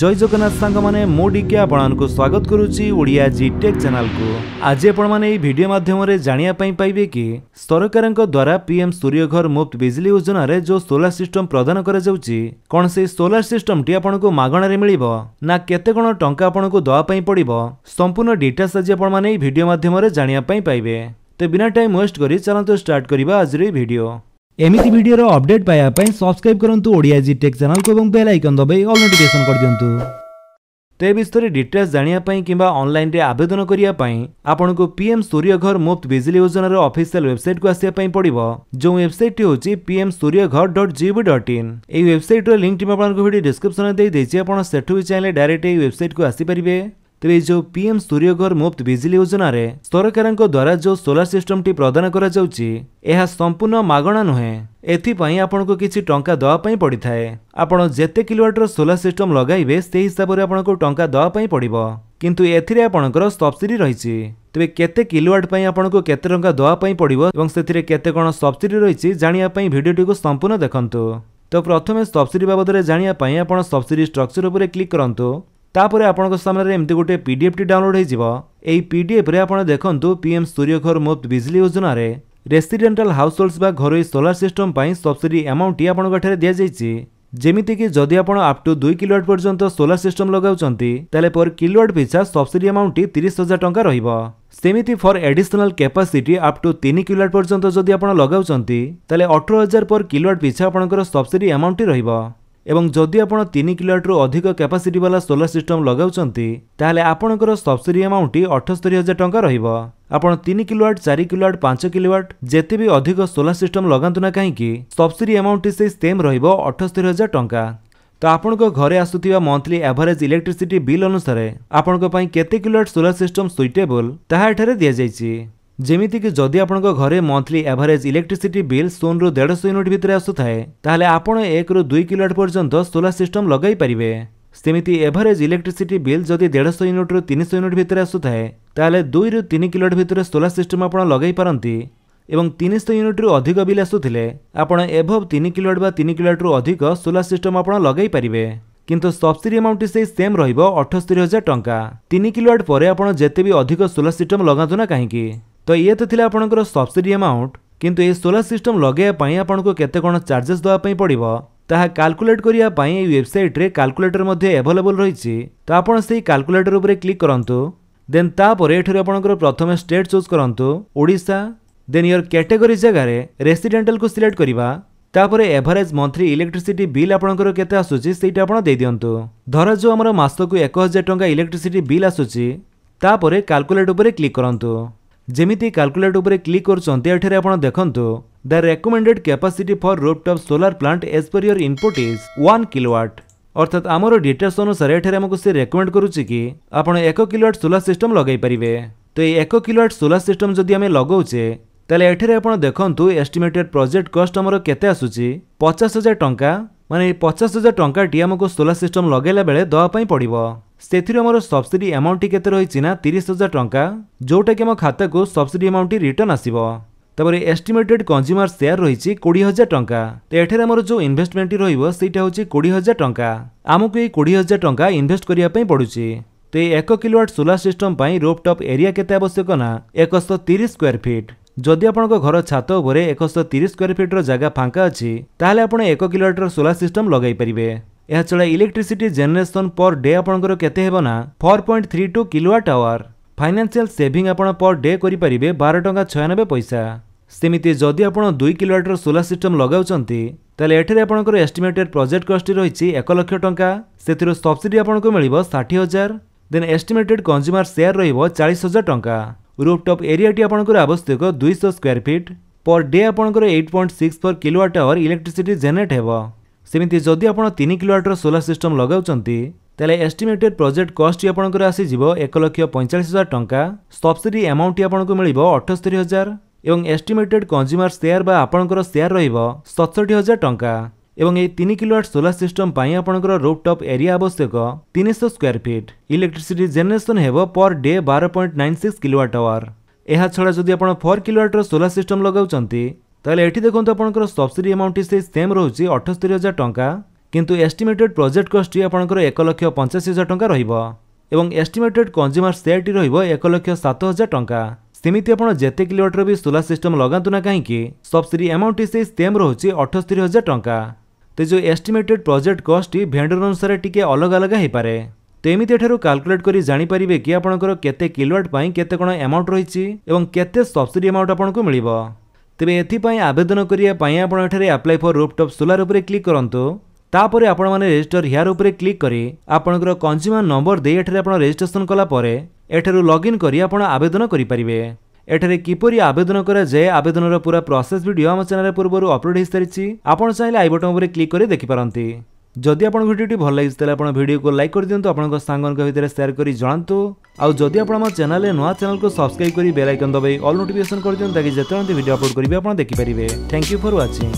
জয় জগন্নাথ সাংমানে মো ডিকে আপনার স্বাগত করুছি ওড়িয়া জি টেক চ্যানেল কু আজ আপনার এই ভিডিও মাধ্যমে জাঁয়া পাইবে কি সরকার দ্বারা পিএম সূর্যঘর মুফত বিজলি যোজনার যে সোলার সিষ্টম প্রদান করা যাচ্ছে কোণ সেই সোলার সিষ্টমটি আপনার মাগণার মিলব না কেতে কোণ টঙ্কা আপনার দেওয়া পড়ব সম্পূর্ণ ডিটেলস আজ আপনার এই ভিডিও মাধ্যমে জাঁয়া পাইবে তো বিনা টাইম ওয়েস্ট করে চলতু স্টার্ট করা আজর এই ভিডিও ଏମିତି ଭିଡ଼ିଓର ଅପଡେଟ୍ ପାଇବା ପାଇଁ ସବସ୍କ୍ରାଇବ୍ କରନ୍ତୁ ଓଡ଼ିଆ ଜି ଟେକ୍ ଚ୍ୟାନେଲକୁ ଏବଂ ବେଲ୍ ଆଇକନ୍ ଦବାଇ ଅଲ୍ ନୋଟିଫିକେସନ୍ କରିଦିଅନ୍ତୁ ତେ ବିଷୟରେ ଡିଟେଲ୍ସ ଜାଣିବା ପାଇଁ କିମ୍ବା ଅନଲାଇନରେ ଆବେଦନ କରିବା ପାଇଁ ଆପଣଙ୍କୁ ପିଏମ୍ ସୂର୍ଯ୍ୟଘର ମୁଫ୍ତ ବିଜୁଳି ଯୋଜନାର ଅଫିସିଆଲ ୱେବସାଇଟ୍କୁ ଆସିବା ପାଇଁ ପଡ଼ିବ ଯେଉଁ ୱେବସାଇଟ୍ଟି ହେଉଛି PM Suryaghar dot gov dot in ଏହି ୱେବସାଇଟ୍ର ଲିଙ୍କ୍ ମୁଁ ଆପଣଙ୍କୁ ଭିଡ଼ିଓ ଡିସ୍କ୍ରିପସନରେ ଦେଇଦେଇଛି ଆପଣ ସେଠୁ ବି ଚାହିଁଲେ ଡାଇରେକ୍ଟ ଏହି ୱେବସାଇଟ୍କୁ ଆସିପାରିବେ ତେବେ ଯେଉଁ ପିଏମ୍ ସୂର୍ଯ୍ୟଘର ମୁଫ୍ତ ବିଜୁଳି ଯୋଜନାରେ ସରକାରଙ୍କ ଦ୍ୱାରା ଯେଉଁ ସୋଲାର ସିଷ୍ଟମଟି ପ୍ରଦାନ କରାଯାଉଛି ଏହା ସମ୍ପୂର୍ଣ୍ଣ ମାଗଣା ନୁହେଁ ଏଥିପାଇଁ ଆପଣଙ୍କୁ କିଛି ଟଙ୍କା ଦେବା ପାଇଁ ପଡ଼ିଥାଏ ଆପଣ ଯେତେ କିଲୋୱାଟର ସୋଲାର ସିଷ୍ଟମ ଲଗାଇବେ ସେହି ହିସାବରେ ଆପଣଙ୍କୁ ଟଙ୍କା ଦେବା ପାଇଁ ପଡ଼ିବ କିନ୍ତୁ ଏଥିରେ ଆପଣଙ୍କର ସବସିଡି ରହିଛି ତେବେ କେତେ କିଲୋୱାଟ ପାଇଁ ଆପଣଙ୍କୁ କେତେ ଟଙ୍କା ଦେବା ପାଇଁ ପଡ଼ିବ ଏବଂ ସେଥିରେ କେତେ କ'ଣ ସବସିଡି ରହିଛି ଜାଣିବା ପାଇଁ ଭିଡ଼ିଓଟିକୁ ସମ୍ପୂର୍ଣ୍ଣ ଦେଖନ୍ତୁ ତ ପ୍ରଥମେ ସବସିଡି ବାବଦରେ ଜାଣିବା ପାଇଁ ଆପଣ ସବସିଡି ଷ୍ଟ୍ରକ୍ଚର ଉପରେ କ୍ଲିକ୍ କରନ୍ତୁ ତାପରେ ଆପଣଙ୍କ ସାମ୍ନାରେ ଏମିତି ଗୋଟିଏ ପିଡିଏଫ୍ଟି ଡାଉନଲୋଡ୍ ହୋଇଯିବ ଏହି ପିଡିଏଫ୍ରେ ଆପଣ ଦେଖନ୍ତୁ ପିଏମ୍ ସୂର୍ଯ୍ୟଘର ମୁଫ୍ତ ବିଜଲି ଯୋଜନାରେ ରେସିଡେଣ୍ଟାଲ ହାଉସ୍ ହୋଲ୍ଡସ୍ ବା ଘରୋଇ ସୋଲାର ସିଷ୍ଟମ୍ ପାଇଁ ସବସିଡି ଆମାଉଣ୍ଟଟି ଆପଣଙ୍କ ଏଠାରେ ଦିଆଯାଇଛି ଯେମିତିକି ଯଦି ଆପଣ ଆପ୍ ଟୁ ଦୁଇ କିଲୋୱାଟ ପର୍ଯ୍ୟନ୍ତ ସୋଲାର ସିଷ୍ଟମ୍ ଲଗାଉଛନ୍ତି ତାହେଲେ ପର କିଲୋୱାଟ ପିଛା ସବସିଡି ଆମାଉଣ୍ଟଟି ତିରିଶ ହଜାର ଟଙ୍କା ରହିବ ସେମିତି for additional capacity up to ତିନି କିଲୋୱାଟ ପର୍ଯ୍ୟନ୍ତ ଯଦି ଆପଣ ଲଗାଉଛନ୍ତି ତାହେଲେ ଅଠର ହଜାର ପର କିଲୋୱାଟ ପିଛା ଆପଣଙ୍କର ସବସିଡି ଆମାଉଣ୍ଟଟି ରହିବ ଏବଂ ଯଦି ଆପଣ ତିନି କିଲୋୱାଟ୍ରୁ ଅଧିକ କ୍ୟାପାସିଟିବାଲା ସୋଲାର ସିଷ୍ଟମ୍ ଲଗାଉଛନ୍ତି ତାହେଲେ ଆପଣଙ୍କର ସବସିଡି ଆମାଉଣ୍ଟଟି ଅଠସ୍ତରୀ ହଜାର ଟଙ୍କା ରହିବ ଆପଣ ତିନି କିଲୋୱାଟ୍ ଚାରି କିଲୋୱାଟ୍ ପାଞ୍ଚ କିଲୋୱାଟ୍ ଯେତେ ବି ଅଧିକ ସୋଲାର ସିଷ୍ଟମ୍ ଲଗାନ୍ତୁ ନା କାହିଁକି ସବସିଡି ଆମାଉଣ୍ଟଟି ସେଇ ସେମ୍ ରହିବ ଅଠସ୍ତରୀ ହଜାର ଟଙ୍କା ତ ଆପଣଙ୍କ ଘରେ ଆସୁଥିବା ମନ୍ଥଲି ଆଭରେଜ୍ ଇଲେକ୍ଟ୍ରିସିଟି ବିଲ୍ ଅନୁସାରେ ଆପଣଙ୍କ ପାଇଁ କେତେ କିଲୋୱାଟ୍ ସୋଲାର ସିଷ୍ଟମ୍ ସୁଇଟେବଲ୍ ତାହା ଏଠାରେ ଦିଆଯାଇଛି ଯେମିତିକି ଯଦି ଆପଣଙ୍କ ଘରେ ମନ୍ଥଲି ଆଭରେଜ୍ ଇଲେକ୍ଟ୍ରିସିଟି ବିଲ୍ ଶୂନରୁ ଦେଢ଼ଶହ ୟୁନିଟ୍ ଭିତରେ ଆସୁଥାଏ ତାହେଲେ ଆପଣ ଏକରୁ ଦୁଇ କିଲୋୱାଟ୍ ପର୍ଯ୍ୟନ୍ତ ସୋଲାର ସିଷ୍ଟମ୍ ଲଗାଇ ପାରିବେ ସେମିତି ଏଭରେଜ୍ ଇଲେକ୍ଟ୍ରିସିଟି ବିଲ୍ ଯଦି ଦେଢ଼ଶହ ୟୁନିଟ୍ରୁ ତିନିଶହ ୟୁନିଟ୍ ଭିତରେ ଆସୁଥାଏ ତାହେଲେ ଦୁଇରୁ ତିନି କିଲୋୱାଟ୍ ଭିତରେ ସୋଲାର ସିଷ୍ଟମ୍ ଆପଣ ଲଗାଇ ପାରନ୍ତି ଏବଂ ତିନିଶହ ୟୁନିଟ୍ରୁ ଅଧିକ ବିଲ୍ ଆସୁଥିଲେ ଆପଣ ଏଭବ୍ ତିନି କିଲୋୱାଟ୍ ବା ତିନି କିଲୋୱାଟ୍ରୁ ଅଧିକ ସୋଲାର ସିଷ୍ଟମ୍ ଆପଣ ଲଗାଇ ପାରିବେ କିନ୍ତୁ ସବସିଡି ଆମାଉଣ୍ଟଟି ସେଇ ସେମ୍ ରହିବ ଅଠସ୍ତରୀ ହଜାର ଟଙ୍କା ତିନି କିଲୋୱାଟ୍ ପରେ ଆପଣ ଯେତେ ବି ଅଧିକ ସୋଲାର ସିଷ୍ଟମ୍ ଲଗାନ୍ତୁ ନା କାହିଁକି ତ ଇଏ ତ ଥିଲା ଆପଣଙ୍କର ସବସିଡି ଆମାଉଣ୍ଟ କିନ୍ତୁ ଏହି ସୋଲାର ସିଷ୍ଟମ୍ ଲଗାଇବା ପାଇଁ ଆପଣଙ୍କୁ କେତେ କ'ଣ ଚାର୍ଜେସ୍ ଦେବା ପାଇଁ ପଡ଼ିବ ତାହା କାଲକୁଲେଟ୍ କରିବା ପାଇଁ ଏହି ୱେବସାଇଟ୍ରେ କାଲକୁଲେଟର ମଧ୍ୟ ଆଭେଲେବଲ୍ ରହିଛି ତ ଆପଣ ସେହି କାଲକୁଲେଟର ଉପରେ କ୍ଲିକ୍ କରନ୍ତୁ ଦେନ୍ ତାପରେ ଏଠାରୁ ଆପଣଙ୍କର ପ୍ରଥମେ ଷ୍ଟେଟ୍ ଚୁଜ୍ କରନ୍ତୁ ଓଡ଼ିଶା ଦେନ୍ ଇୟର କ୍ୟାଟେଗୋରୀ ଜାଗାରେ ରେସିଡେଣ୍ଟାଲକୁ ସିଲେକ୍ଟ କରିବା ତାପରେ ଏଭରେଜ୍ ମନ୍ଥଲି ଇଲେକ୍ଟ୍ରିସିଟି ବିଲ୍ ଆପଣଙ୍କର କେତେ ଆସୁଛି ସେଇଟା ଆପଣ ଦେଇଦିଅନ୍ତୁ ଧରାଯାଉ ଆମର ମାସକୁ ଏକ ହଜାର ଟଙ୍କା ଇଲେକ୍ଟ୍ରିସିଟି ବିଲ୍ ଆସୁଛି ତାପରେ କାଲକୁଲେଟ୍ ଉପରେ କ୍ଲିକ୍ କରନ୍ତୁ ଯେମିତି କାଲକୁଲେଟ୍ ଉପରେ କ୍ଲିକ୍ କରୁଛନ୍ତି ଏଠାରେ ଆପଣ ଦେଖନ୍ତୁ the recommended capacity for rooftop solar plant as per your input is one kilowatt ଅର୍ଥାତ ଆମର ଡିଟେଲ୍ସ ଅନୁସାରେ ଏଠାରେ ଆମକୁ ସେ ରେକମେଣ୍ଡ କରୁଛି କି ଆପଣ ଏକ କିଲୋୱାଟ୍ ସୋଲାର ସିଷ୍ଟମ୍ ଲଗାଇ ପାରିବେ ତ ଏଇ ଏକ କିଲୋୱାଟ୍ ସୋଲାର ସିଷ୍ଟମ୍ ଯଦି ଆମେ ଲଗାଉଛେ ତାହେଲେ ଏଠାରେ ଆପଣ ଦେଖନ୍ତୁ ଏଷ୍ଟିମେଟେଡ୍ ପ୍ରୋଜେକ୍ଟ କଷ୍ଟ ଆମର କେତେ ଆସୁଛି ପଚାଶ ହଜାର ଟଙ୍କା ମାନେ ଏଇ ପଚାଶ ହଜାର ଟଙ୍କାଟି ଆମକୁ ସୋଲାର ସିଷ୍ଟମ୍ ଲଗାଇଲା ବେଳେ ଦେବା ପାଇଁ ପଡ଼ିବ ସେଥିରୁ ମୋର ସବସିଡି ଆମାଉଣ୍ଟଟି କେତେ ରହିଛି ନା ତିରିଶ ହଜାର ଟଙ୍କା ଯେଉଁଟାକି ଆମ ଖାତାକୁ ସବସିଡି ଆମାଉଣ୍ଟଟି ରିଟର୍ଣ୍ଣ ଆସିବ ତାପରେ ଏଷ୍ଟିମେଟେଡ୍ କଞ୍ଜୁମର ସେୟାର ରହିଛି କୋଡ଼ିଏ ହଜାର ଟଙ୍କା ତ ଏଠାରେ ଆମର ଯେଉଁ ଇନଭେଷ୍ଟମେଣ୍ଟଟି ରହିବ ସେଇଟା ହେଉଛି କୋଡ଼ିଏ ହଜାର ଟଙ୍କା ଆମକୁ ଏଇ କୋଡ଼ିଏ ହଜାର ଟଙ୍କା ଇନଭେଷ୍ଟ କରିବା ପାଇଁ ପଡ଼ୁଛି ତ ଏଇ ଏକ କିଲୋୱାଟ୍ ସୋଲାର ସିଷ୍ଟମ୍ ପାଇଁ ରୋପ୍ ଟପ୍ ଏରିଆ କେତେ ଆବଶ୍ୟକ ନା ଏକଶହ ତିରିଶ ସ୍କୋୟାର ଫିଟ୍ ଯଦି ଆପଣଙ୍କ ଘର ଛାତ ଉପରେ ଏକଶହ ତିରିଶ ସ୍କୋୟାର ଫିଟ୍ର ଜାଗା ଫାଙ୍କା ଅଛି ତାହେଲେ ଆପଣ ଏକ କିଲୋୱାଟ୍ର ସୋଲାର ସିଷ୍ଟମ୍ ଲଗାଇ ପାରିବେ ଏହା ଛଡ଼ା ଇଲେକ୍ଟ୍ରିସିଟି ଜେନେରେସନ୍ ପର୍ ଡେ ଆପଣଙ୍କର କେତେ ହେବ ନା four point three two kilowatt hour financial saving ଆପଣ ପର୍ ଡେ କରିପାରିବେ ବାର ଟଙ୍କା ଛୟାନବେ ପଇସା ସେମିତି ଯଦି ଆପଣ ଦୁଇ କିଲୋୱାଟ୍ର ସୋଲାର ସିଷ୍ଟମ୍ ଲଗାଉଛନ୍ତି ତାହେଲେ ଏଠାରେ ଆପଣଙ୍କର ଏଷ୍ଟିମେଟେଡ୍ ପ୍ରୋଜେକ୍ଟ କଷ୍ଟ ରହିଛି ଏକ ଲକ୍ଷ ଟଙ୍କା ସେଥିରୁ ସବସିଡି ଆପଣଙ୍କୁ ମିଳିବ ଷାଠିଏ ହଜାର ଦେନ୍ ଏଷ୍ଟିମେଟେଡ୍ କଞ୍ଜୁମର ସେୟାର ରହିବ ଚାଳିଶ ହଜାର ଟଙ୍କା ରୁଫ୍ଟପ୍ ଏରିଆଟି ଆପଣଙ୍କର ଆବଶ୍ୟକ ଦୁଇଶହ ସ୍କୋୟାର ଫିଟ୍ ପର୍ ଡେ ଆପଣଙ୍କର eight point six four kilowatt hour electricity generate ହେବ ସେମିତି ଯଦି ଆପଣ ତିନି କିଲୋୱାଟର ସୋଲାର ସିଷ୍ଟମ୍ ଲଗାଉଛନ୍ତି ତାହେଲେ ଏଷ୍ଟିମେଟେଡ୍ ପ୍ରୋଜେକ୍ଟ କଷ୍ଟଟି ଆପଣଙ୍କର ଆସିଯିବ ଏକ ଲକ୍ଷ ପଇଁଚାଳିଶ ହଜାର ଟଙ୍କା ସବସିଡି ଆମାଉଣ୍ଟଟି ଆପଣଙ୍କୁ ମିଳିବ ଅଠସ୍ତରୀ ହଜାର ଏବଂ ଏଷ୍ଟିମେଟେଡ୍ କଞ୍ଜୁମର ସେୟାର ବା ଆପଣଙ୍କର ସେୟାର ରହିବ ସତଷଠି ହଜାର ଟଙ୍କା ଏବଂ ଏହି ତିନି କିଲୋୱାଟ୍ ସୋଲାର ସିଷ୍ଟମ୍ ପାଇଁ ଆପଣଙ୍କର ରୁଫ୍ ଟପ୍ ଏରିଆ ଆବଶ୍ୟକ ତିନିଶହ ସ୍କୋୟାର ଫିଟ୍ ଇଲେକ୍ଟ୍ରିସିଟି ଜେନେରେସନ୍ ହେବ ପର୍ ଡେ ବାର point nine six kilowatt hour ଏହା ଛଡ଼ା ଯଦି ଆପଣ ଫୋର୍ କିଲୋୱାଟ୍ର ସୋଲାର ସିଷ୍ଟମ୍ ଲଗାଉଛନ୍ତି তাহলে এতিয়া দেখোন তো আপোনকৰ সাবসিডি আমাউণ্টে সেই সেম ৰহচি 78000 টকা কিন্তু এস্টিমেটেড প্ৰজেক্ট কষ্টে আপোনকৰ 1,08500 টকা ৰহিব আৰু এস্টিমেটেড কনজিউমার'ছ চেৰ্টি ৰহিব 1,07000 টকা সীমিত আপোন যেতে কিলোৱাটৰ বি সোলার সিস্টেম লাগাত না কাহে কি সাবসিডি আমাউণ্টে সেই সেম ৰহচি 78000 টকা তে যো এস্টিমেটেড প্ৰজেক্ট কষ্টে ভেন্ডৰ অনুসৰে টিকে অলাগা অলাগা হ'ই পাৰে তেমিতে এঠৰু কাлкуলেটে কৰি জানি পৰিবে কি আপোনকৰ কতে কিলোৱাট পাই কতে কোন আমাউণ্ট ৰহচি আৰু কতে সাবসিডি আমাউণ্ট আপোনকৈ مليব ତେବେ ଏଥିପାଇଁ ଆବେଦନ କରିବା ପାଇଁ ଆପଣ ଏଠାରେ ଆପ୍ଲାଏ ଫର୍ ରୁଫ୍ଟପ୍ ସୋଲାର ଉପରେ କ୍ଲିକ୍ କରନ୍ତୁ ତାପରେ ଆପଣମାନେ ରେଜିଷ୍ଟର ହେୟାର ଉପରେ କ୍ଲିକ୍ କରି ଆପଣଙ୍କର କଞ୍ଜ୍ୟୁମର ନମ୍ବର ଦେଇ ଏଠାରେ ଆପଣ ରେଜିଷ୍ଟ୍ରେସନ କଲା ପରେ ଏଠାରୁ ଲଗ୍ଇନ୍ କରି ଆପଣ ଆବେଦନ କରିପାରିବେ ଏଠାରେ କିପରି ଆବେଦନ କରାଯାଏ ଆବେଦନର ପୁରା ପ୍ରୋସେସ୍ ଭିଡ଼ିଓ ଆମ ଚ୍ୟାନେଲ ପୂର୍ବରୁ ଅପଲୋଡ଼ ହୋଇସାରିଛି ଆପଣ ଚାହିଁଲେ ଆଇ ବଟନ୍ ଉପରେ କ୍ଲିକ୍ କରି ଦେଖିପାରନ୍ତି যদি আপনার ভিডিওটি ভাল লাগিছে তাহলে আপনার ভিডিওকে লাইক করে দিও আপনার সাংমানক ভিতরে সেয়ার করে জনাতু আদি আপনার আমার চ্যানেলে নয় চ্যানেলকে সবসক্রাইব করে বেল আইকন দবাই অল নোটিফিকেসন করে দিও তাকে যেতে ভিডিও আপলোড করবে আপনার দেখিপারে থ্যাংক ইউ ফর ওয়াচিং